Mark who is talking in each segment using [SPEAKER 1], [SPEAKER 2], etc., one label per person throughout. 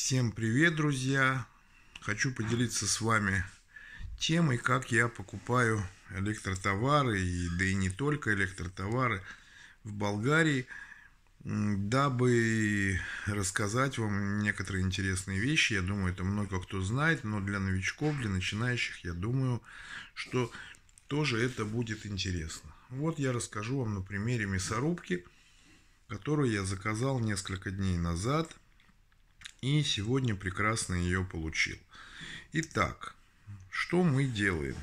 [SPEAKER 1] Всем привет, друзья! Хочу поделиться с вами темой, как я покупаю электротовары, и, да и не только электротовары, в Болгарии, дабы рассказать вам некоторые интересные вещи. Я думаю, это много кто знает, но для новичков, для начинающих, я думаю, что тоже это будет интересно. Вот я расскажу вам на примере мясорубки, которую я заказал несколько дней назад – и сегодня прекрасно ее получил. Итак, что мы делаем?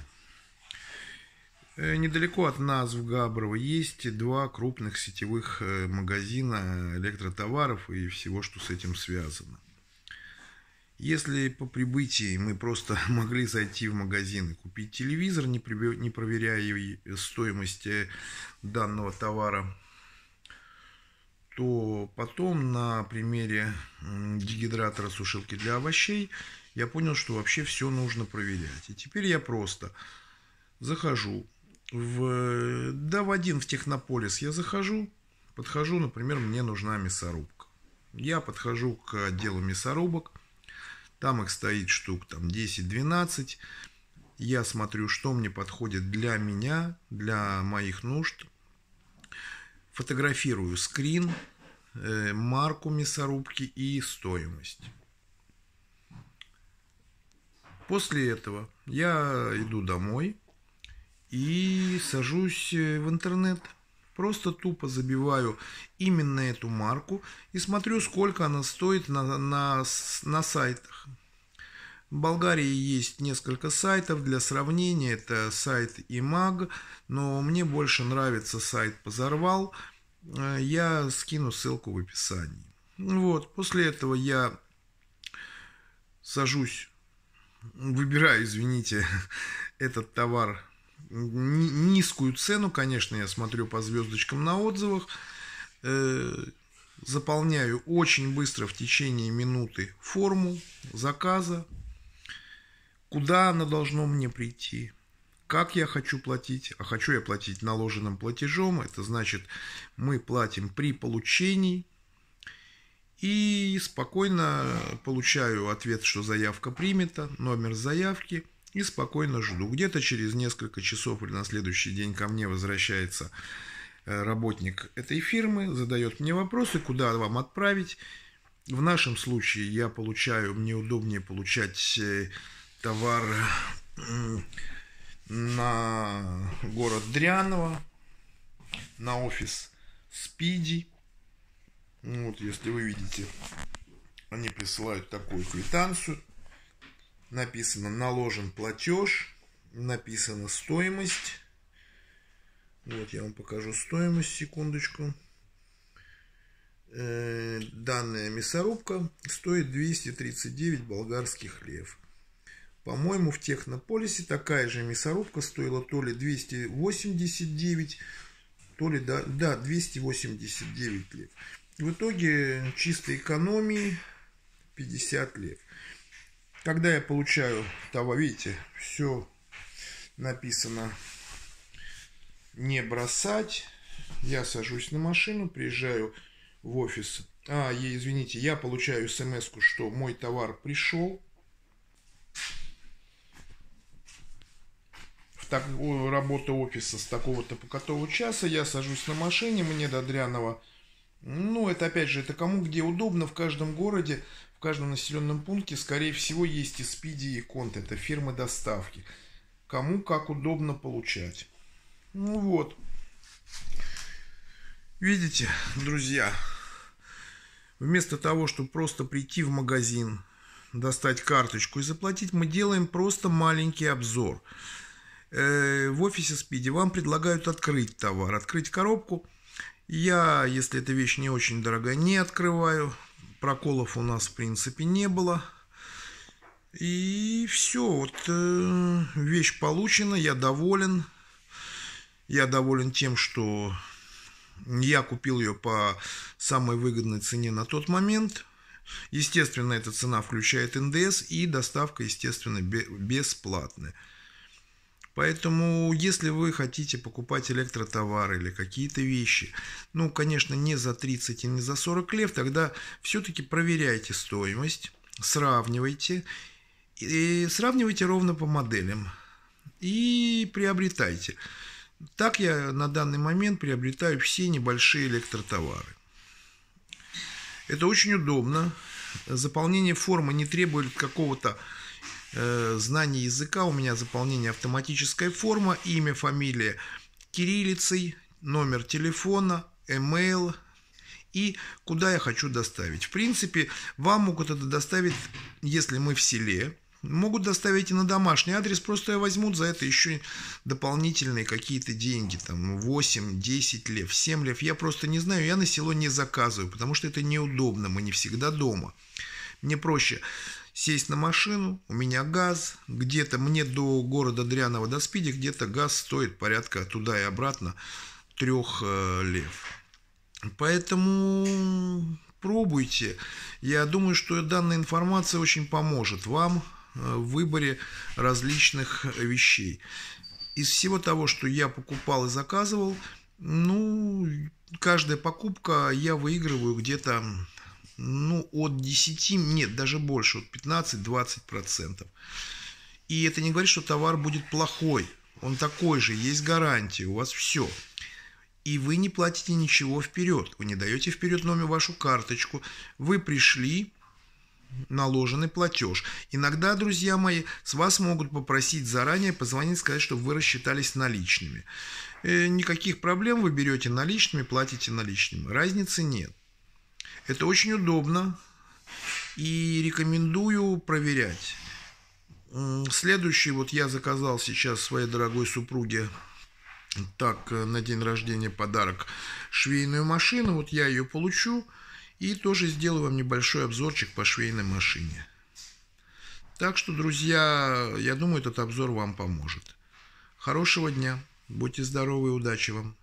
[SPEAKER 1] Э, недалеко от нас в Габрово есть два крупных сетевых э, магазина электротоваров и всего, что с этим связано. Если по прибытии мы просто могли зайти в магазин и купить телевизор, не проверяя стоимость э, данного товара, то потом на примере дегидратора сушилки для овощей я понял, что вообще все нужно проверять. И теперь я просто захожу в, да, в один в технополис я захожу, подхожу, например, мне нужна мясорубка. Я подхожу к отделу мясорубок, там их стоит штук там 10-12. Я смотрю, что мне подходит для меня, для моих нужд. Фотографирую скрин, Э, марку мясорубки и стоимость. После этого я иду домой и сажусь э, в интернет. Просто тупо забиваю именно эту марку и смотрю, сколько она стоит на, на, на сайтах. В Болгарии есть несколько сайтов для сравнения. Это сайт имаг, но мне больше нравится сайт Позорвал. Э, я скину ссылку в описании. Ну вот, после этого я сажусь, выбираю, извините, этот товар. Низкую цену, конечно, я смотрю по звездочкам на отзывах. Э, заполняю очень быстро в течение минуты форму заказа, куда она должно мне прийти – как я хочу платить, а хочу я платить наложенным платежом, это значит мы платим при получении и спокойно получаю ответ, что заявка примета, номер заявки и спокойно жду. Где-то через несколько часов или на следующий день ко мне возвращается э, работник этой фирмы, задает мне вопросы, куда вам отправить. В нашем случае я получаю, мне удобнее получать э, товар на город Дрянова, на офис Спиди. Ну вот, если вы видите, они присылают такую квитанцию. Написано «Наложен платеж», написана «Стоимость». Вот я вам покажу стоимость, секундочку. Э, данная мясорубка стоит 239 болгарских лев. По-моему, в Технополисе такая же мясорубка стоила то ли 289, то ли, да, да 289 лев. В итоге чистой экономии 50 лев. Когда я получаю того, видите, все написано не бросать. Я сажусь на машину, приезжаю в офис. А, извините, я получаю смс что мой товар пришел. так, работа офиса с такого-то по какого часа, я сажусь на машине, мне до Дрянова. Ну, это опять же, это кому где удобно, в каждом городе, в каждом населенном пункте, скорее всего, есть и спиди, и конт, это фирмы доставки. Кому как удобно получать. Ну вот. Видите, друзья, вместо того, чтобы просто прийти в магазин, достать карточку и заплатить, мы делаем просто маленький обзор. Э, в офисе Спиди вам предлагают открыть товар, открыть коробку. Я, если эта вещь не очень дорогая, не открываю. Проколов у нас, в принципе, не было. И все, вот э, вещь получена, я доволен. Я доволен тем, что я купил ее по самой выгодной цене на тот момент. Естественно, эта цена включает НДС и доставка, естественно, бесплатная. Поэтому, если вы хотите покупать электротовары или какие-то вещи, ну, конечно, не за 30 и не за 40 лев, тогда все-таки проверяйте стоимость, сравнивайте и сравнивайте ровно по моделям и приобретайте. Так я на данный момент приобретаю все небольшие электротовары. Это очень удобно. Заполнение формы не требует какого-то Э, знание языка, у меня заполнение автоматической формы, имя, фамилия кириллицей, номер телефона, email и куда я хочу доставить. В принципе, вам могут это доставить, если мы в селе, могут доставить и на домашний адрес, просто я возьмут за это еще дополнительные какие-то деньги, там 8, 10 лев, 7 лев, я просто не знаю, я на село не заказываю, потому что это неудобно, мы не всегда дома. Мне проще сесть на машину, у меня газ, где-то мне до города Дрянова, до Спиди, где-то газ стоит порядка туда и обратно трех э, лев. Поэтому пробуйте. Я думаю, что данная информация очень поможет вам э, в выборе различных вещей. Из всего того, что я покупал и заказывал, ну, каждая покупка я выигрываю где-то ну, от 10, нет, даже больше, от 15-20%. И это не говорит, что товар будет плохой. Он такой же, есть гарантия, у вас все. И вы не платите ничего вперед. Вы не даете вперед номер вашу карточку. Вы пришли, наложенный платеж. Иногда, друзья мои, с вас могут попросить заранее позвонить, сказать, чтобы вы рассчитались наличными. Э, никаких проблем, вы берете наличными, платите наличными. Разницы нет. Это очень удобно и рекомендую проверять. Следующий, вот я заказал сейчас своей дорогой супруге так э, на день рождения подарок швейную машину. Вот я ее получу и тоже сделаю вам небольшой обзорчик по швейной машине. Так что, друзья, я думаю, этот обзор вам поможет. Хорошего дня, будьте здоровы и удачи вам!